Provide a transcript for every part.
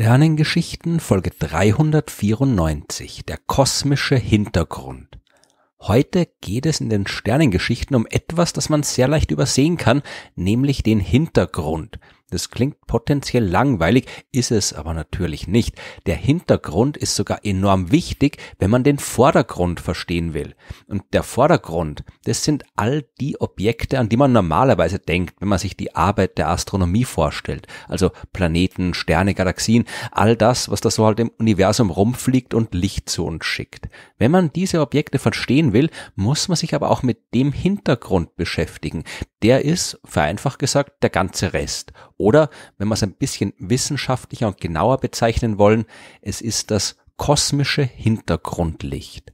Sternengeschichten Folge 394, der kosmische Hintergrund. Heute geht es in den Sternengeschichten um etwas, das man sehr leicht übersehen kann, nämlich den Hintergrund. Das klingt potenziell langweilig, ist es aber natürlich nicht. Der Hintergrund ist sogar enorm wichtig, wenn man den Vordergrund verstehen will. Und der Vordergrund, das sind all die Objekte, an die man normalerweise denkt, wenn man sich die Arbeit der Astronomie vorstellt. Also Planeten, Sterne, Galaxien, all das, was da so halt im Universum rumfliegt und Licht zu uns schickt. Wenn man diese Objekte verstehen will, muss man sich aber auch mit dem Hintergrund beschäftigen. Der ist, vereinfacht gesagt, der ganze Rest oder, wenn wir es ein bisschen wissenschaftlicher und genauer bezeichnen wollen, es ist das kosmische Hintergrundlicht.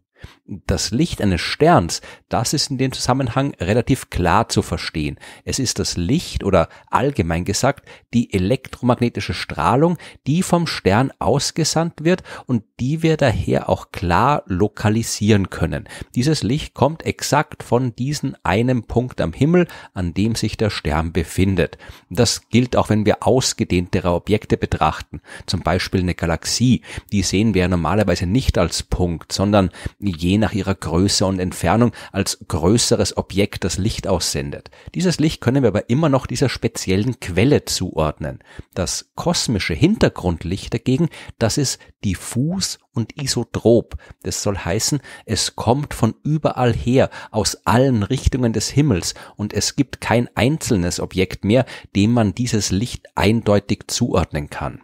Das Licht eines Sterns, das ist in dem Zusammenhang relativ klar zu verstehen. Es ist das Licht oder allgemein gesagt die elektromagnetische Strahlung, die vom Stern ausgesandt wird und die wir daher auch klar lokalisieren können. Dieses Licht kommt exakt von diesem einen Punkt am Himmel, an dem sich der Stern befindet. Das gilt auch, wenn wir ausgedehntere Objekte betrachten, zum Beispiel eine Galaxie. Die sehen wir normalerweise nicht als Punkt, sondern je nach ihrer Größe und Entfernung als größeres Objekt das Licht aussendet. Dieses Licht können wir aber immer noch dieser speziellen Quelle zuordnen. Das kosmische Hintergrundlicht dagegen, das ist diffus und isotrop. Das soll heißen, es kommt von überall her, aus allen Richtungen des Himmels und es gibt kein einzelnes Objekt mehr, dem man dieses Licht eindeutig zuordnen kann.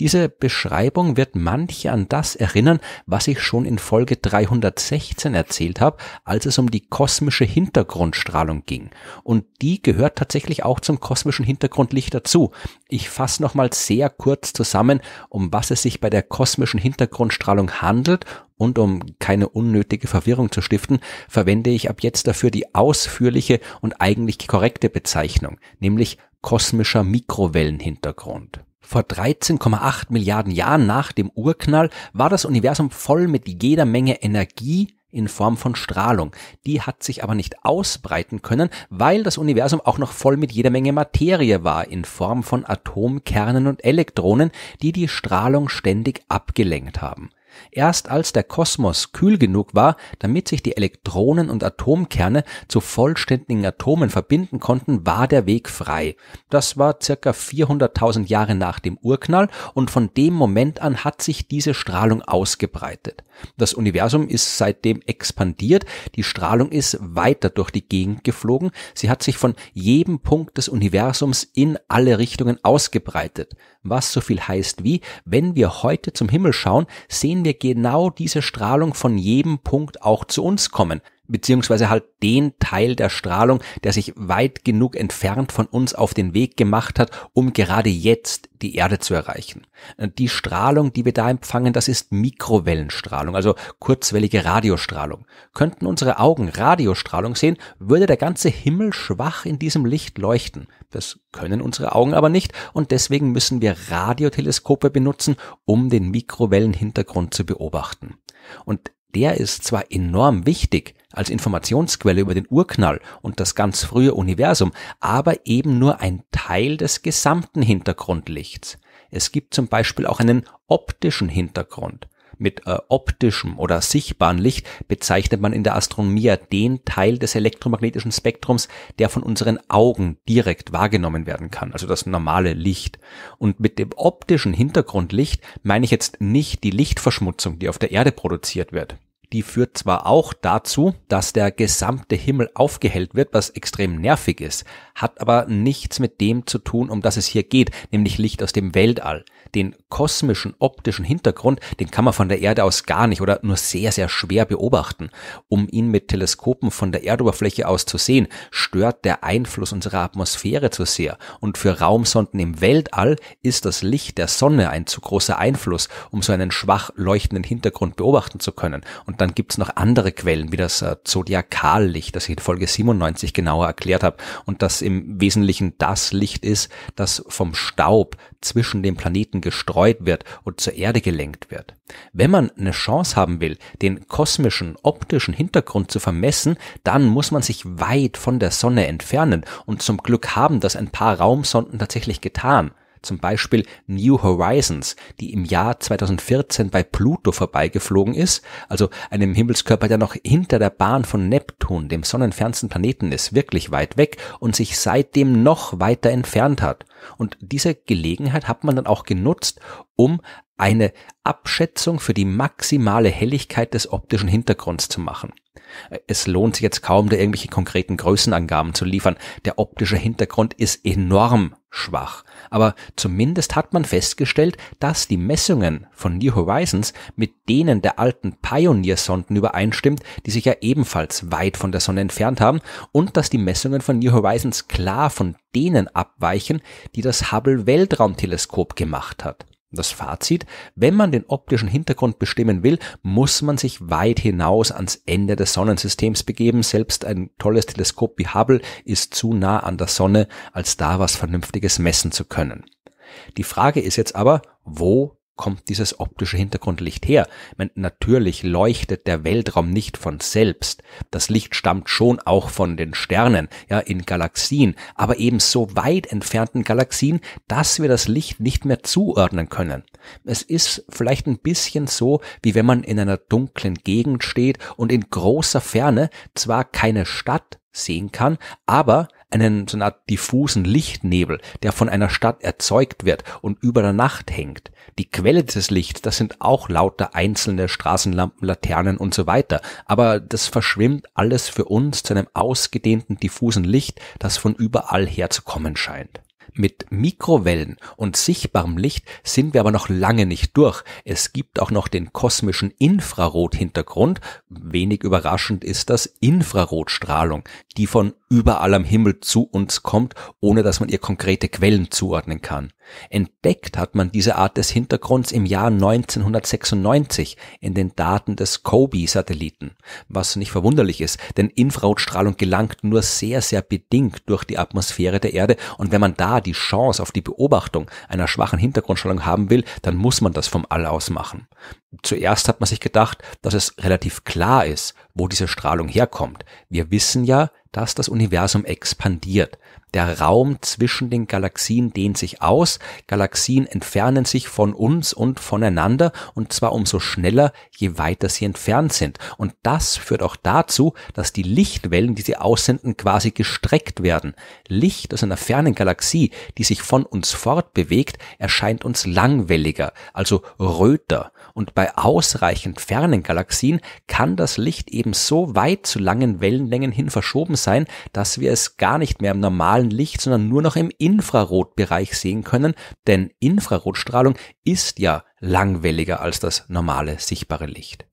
Diese Beschreibung wird manche an das erinnern, was ich schon in Folge 316 erzählt habe, als es um die kosmische Hintergrundstrahlung ging. Und die gehört tatsächlich auch zum kosmischen Hintergrundlicht dazu. Ich fasse nochmal sehr kurz zusammen, um was es sich bei der kosmischen Hintergrundstrahlung handelt und um keine unnötige Verwirrung zu stiften, verwende ich ab jetzt dafür die ausführliche und eigentlich korrekte Bezeichnung, nämlich kosmischer Mikrowellenhintergrund. Vor 13,8 Milliarden Jahren nach dem Urknall war das Universum voll mit jeder Menge Energie in Form von Strahlung. Die hat sich aber nicht ausbreiten können, weil das Universum auch noch voll mit jeder Menge Materie war in Form von Atomkernen und Elektronen, die die Strahlung ständig abgelenkt haben. Erst als der Kosmos kühl genug war, damit sich die Elektronen und Atomkerne zu vollständigen Atomen verbinden konnten, war der Weg frei. Das war circa 400.000 Jahre nach dem Urknall und von dem Moment an hat sich diese Strahlung ausgebreitet. Das Universum ist seitdem expandiert, die Strahlung ist weiter durch die Gegend geflogen, sie hat sich von jedem Punkt des Universums in alle Richtungen ausgebreitet, was so viel heißt wie, wenn wir heute zum Himmel schauen, sehen wir wir genau diese Strahlung von jedem Punkt auch zu uns kommen beziehungsweise halt den Teil der Strahlung, der sich weit genug entfernt von uns auf den Weg gemacht hat, um gerade jetzt die Erde zu erreichen. Äh, die Strahlung, die wir da empfangen, das ist Mikrowellenstrahlung, also kurzwellige Radiostrahlung. Könnten unsere Augen Radiostrahlung sehen, würde der ganze Himmel schwach in diesem Licht leuchten. Das können unsere Augen aber nicht und deswegen müssen wir Radioteleskope benutzen, um den Mikrowellenhintergrund zu beobachten. Und der ist zwar enorm wichtig, als Informationsquelle über den Urknall und das ganz frühe Universum, aber eben nur ein Teil des gesamten Hintergrundlichts. Es gibt zum Beispiel auch einen optischen Hintergrund. Mit äh, optischem oder sichtbarem Licht bezeichnet man in der Astronomie den Teil des elektromagnetischen Spektrums, der von unseren Augen direkt wahrgenommen werden kann, also das normale Licht. Und mit dem optischen Hintergrundlicht meine ich jetzt nicht die Lichtverschmutzung, die auf der Erde produziert wird die führt zwar auch dazu, dass der gesamte Himmel aufgehellt wird, was extrem nervig ist, hat aber nichts mit dem zu tun, um das es hier geht, nämlich Licht aus dem Weltall den kosmischen optischen Hintergrund, den kann man von der Erde aus gar nicht oder nur sehr, sehr schwer beobachten. Um ihn mit Teleskopen von der Erdoberfläche aus zu sehen, stört der Einfluss unserer Atmosphäre zu sehr. Und für Raumsonden im Weltall ist das Licht der Sonne ein zu großer Einfluss, um so einen schwach leuchtenden Hintergrund beobachten zu können. Und dann gibt's noch andere Quellen, wie das äh, Zodiakallicht, das ich in Folge 97 genauer erklärt habe, und das im Wesentlichen das Licht ist, das vom Staub zwischen den Planeten gestreut wird und zur Erde gelenkt wird. Wenn man eine Chance haben will, den kosmischen, optischen Hintergrund zu vermessen, dann muss man sich weit von der Sonne entfernen und zum Glück haben das ein paar Raumsonden tatsächlich getan. Zum Beispiel New Horizons, die im Jahr 2014 bei Pluto vorbeigeflogen ist, also einem Himmelskörper, der noch hinter der Bahn von Neptun, dem sonnenfernsten Planeten ist, wirklich weit weg und sich seitdem noch weiter entfernt hat. Und diese Gelegenheit hat man dann auch genutzt, um eine Abschätzung für die maximale Helligkeit des optischen Hintergrunds zu machen. Es lohnt sich jetzt kaum, da irgendwelche konkreten Größenangaben zu liefern. Der optische Hintergrund ist enorm schwach. Aber zumindest hat man festgestellt, dass die Messungen von New Horizons mit denen der alten Pioneer-Sonden übereinstimmt, die sich ja ebenfalls weit von der Sonne entfernt haben, und dass die Messungen von New Horizons klar von denen abweichen, die das Hubble-Weltraumteleskop gemacht hat. Das Fazit, wenn man den optischen Hintergrund bestimmen will, muss man sich weit hinaus ans Ende des Sonnensystems begeben. Selbst ein tolles Teleskop wie Hubble ist zu nah an der Sonne, als da was Vernünftiges messen zu können. Die Frage ist jetzt aber, wo kommt dieses optische Hintergrundlicht her? Meine, natürlich leuchtet der Weltraum nicht von selbst. Das Licht stammt schon auch von den Sternen, ja, in Galaxien, aber eben so weit entfernten Galaxien, dass wir das Licht nicht mehr zuordnen können. Es ist vielleicht ein bisschen so, wie wenn man in einer dunklen Gegend steht und in großer Ferne zwar keine Stadt sehen kann, aber einen so eine Art diffusen Lichtnebel, der von einer Stadt erzeugt wird und über der Nacht hängt. Die Quelle des Lichts, das sind auch lauter einzelne Straßenlampen, Laternen und so weiter. Aber das verschwimmt alles für uns zu einem ausgedehnten diffusen Licht, das von überall her zu kommen scheint. Mit Mikrowellen und sichtbarem Licht sind wir aber noch lange nicht durch. Es gibt auch noch den kosmischen Infrarothintergrund. Wenig überraschend ist das Infrarotstrahlung, die von überall am Himmel zu uns kommt, ohne dass man ihr konkrete Quellen zuordnen kann. Entdeckt hat man diese Art des Hintergrunds im Jahr 1996 in den Daten des COBE-Satelliten, was nicht verwunderlich ist, denn Infrarotstrahlung gelangt nur sehr, sehr bedingt durch die Atmosphäre der Erde und wenn man da die Chance auf die Beobachtung einer schwachen Hintergrundstrahlung haben will, dann muss man das vom All aus machen. Zuerst hat man sich gedacht, dass es relativ klar ist, wo diese Strahlung herkommt. Wir wissen ja, dass das Universum expandiert. Der Raum zwischen den Galaxien dehnt sich aus, Galaxien entfernen sich von uns und voneinander und zwar umso schneller, je weiter sie entfernt sind. Und das führt auch dazu, dass die Lichtwellen, die sie aussenden, quasi gestreckt werden. Licht aus einer fernen Galaxie, die sich von uns fortbewegt, erscheint uns langwelliger, also röter. Und bei ausreichend fernen Galaxien kann das Licht eben so weit zu langen Wellenlängen hin verschoben sein, dass wir es gar nicht mehr im normalen normalen Licht, sondern nur noch im Infrarotbereich sehen können, denn Infrarotstrahlung ist ja langwelliger als das normale sichtbare Licht.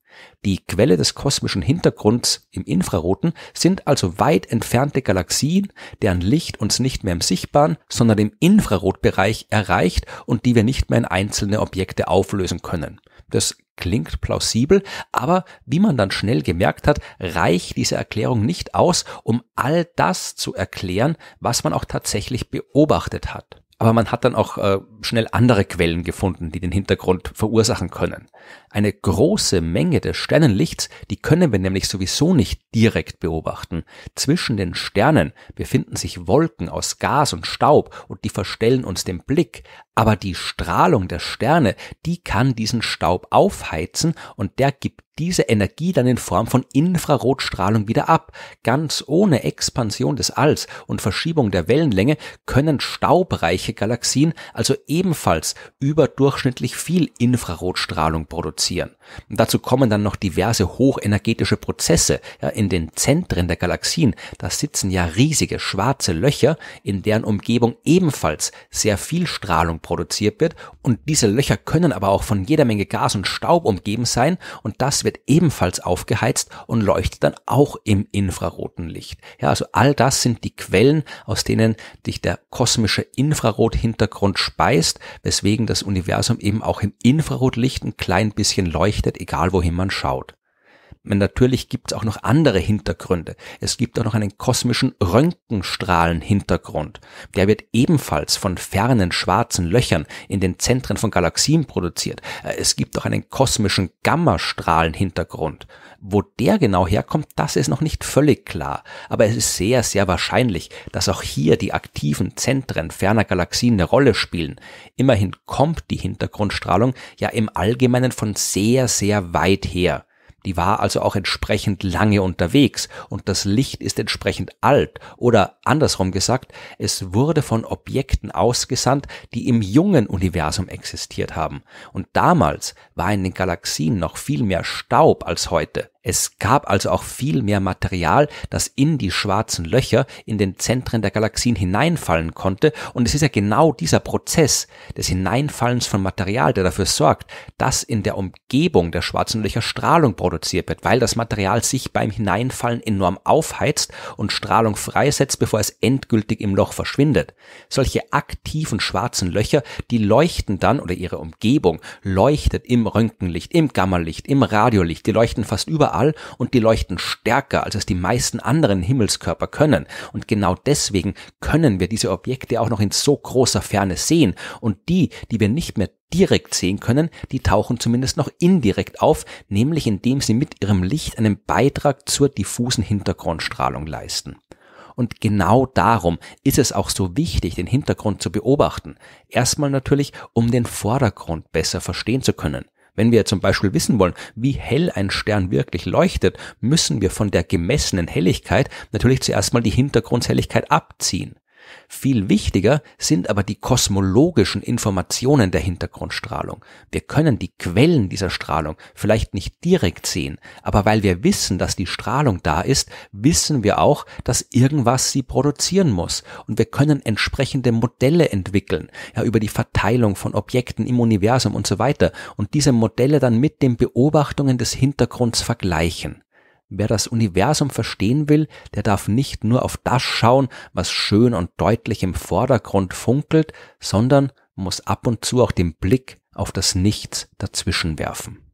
Die Quelle des kosmischen Hintergrunds im Infraroten sind also weit entfernte Galaxien, deren Licht uns nicht mehr im sichtbaren, sondern im Infrarotbereich erreicht und die wir nicht mehr in einzelne Objekte auflösen können. Das Klingt plausibel, aber wie man dann schnell gemerkt hat, reicht diese Erklärung nicht aus, um all das zu erklären, was man auch tatsächlich beobachtet hat. Aber man hat dann auch äh, schnell andere Quellen gefunden, die den Hintergrund verursachen können. Eine große Menge des Sternenlichts, die können wir nämlich sowieso nicht direkt beobachten. Zwischen den Sternen befinden sich Wolken aus Gas und Staub und die verstellen uns den Blick. Aber die Strahlung der Sterne, die kann diesen Staub aufheizen und der gibt diese Energie dann in Form von Infrarotstrahlung wieder ab. Ganz ohne Expansion des Alls und Verschiebung der Wellenlänge können staubreiche Galaxien also ebenfalls überdurchschnittlich viel Infrarotstrahlung produzieren. Und dazu kommen dann noch diverse hochenergetische Prozesse. Ja, in den Zentren der Galaxien, da sitzen ja riesige schwarze Löcher, in deren Umgebung ebenfalls sehr viel Strahlung produziert wird. Und diese Löcher können aber auch von jeder Menge Gas und Staub umgeben sein und das wird ebenfalls aufgeheizt und leuchtet dann auch im infraroten Licht. Ja, also all das sind die Quellen, aus denen dich der kosmische Infrarothintergrund speist, weswegen das Universum eben auch im Infrarotlicht ein klein bisschen leuchtet, egal wohin man schaut. Natürlich gibt es auch noch andere Hintergründe. Es gibt auch noch einen kosmischen Röntgenstrahlen-Hintergrund. Der wird ebenfalls von fernen schwarzen Löchern in den Zentren von Galaxien produziert. Äh, es gibt auch einen kosmischen Gammastrahlen-Hintergrund. Wo der genau herkommt, das ist noch nicht völlig klar. Aber es ist sehr, sehr wahrscheinlich, dass auch hier die aktiven Zentren ferner Galaxien eine Rolle spielen. Immerhin kommt die Hintergrundstrahlung ja im Allgemeinen von sehr, sehr weit her. Die war also auch entsprechend lange unterwegs und das Licht ist entsprechend alt oder andersrum gesagt, es wurde von Objekten ausgesandt, die im jungen Universum existiert haben. Und damals war in den Galaxien noch viel mehr Staub als heute. Es gab also auch viel mehr Material, das in die schwarzen Löcher in den Zentren der Galaxien hineinfallen konnte. Und es ist ja genau dieser Prozess des Hineinfallens von Material, der dafür sorgt, dass in der Umgebung der schwarzen Löcher Strahlung produziert wird, weil das Material sich beim Hineinfallen enorm aufheizt und Strahlung freisetzt, bevor es endgültig im Loch verschwindet. Solche aktiven schwarzen Löcher, die leuchten dann oder ihre Umgebung leuchtet im Röntgenlicht, im Gammalicht, im Radiolicht, die leuchten fast überall überall und die leuchten stärker, als es die meisten anderen Himmelskörper können. Und genau deswegen können wir diese Objekte auch noch in so großer Ferne sehen. Und die, die wir nicht mehr direkt sehen können, die tauchen zumindest noch indirekt auf, nämlich indem sie mit ihrem Licht einen Beitrag zur diffusen Hintergrundstrahlung leisten. Und genau darum ist es auch so wichtig, den Hintergrund zu beobachten. Erstmal natürlich, um den Vordergrund besser verstehen zu können. Wenn wir zum Beispiel wissen wollen, wie hell ein Stern wirklich leuchtet, müssen wir von der gemessenen Helligkeit natürlich zuerst mal die Hintergrundhelligkeit abziehen. Viel wichtiger sind aber die kosmologischen Informationen der Hintergrundstrahlung. Wir können die Quellen dieser Strahlung vielleicht nicht direkt sehen, aber weil wir wissen, dass die Strahlung da ist, wissen wir auch, dass irgendwas sie produzieren muss. Und wir können entsprechende Modelle entwickeln, ja, über die Verteilung von Objekten im Universum und so weiter. Und diese Modelle dann mit den Beobachtungen des Hintergrunds vergleichen. Wer das Universum verstehen will, der darf nicht nur auf das schauen, was schön und deutlich im Vordergrund funkelt, sondern muss ab und zu auch den Blick auf das Nichts dazwischen werfen.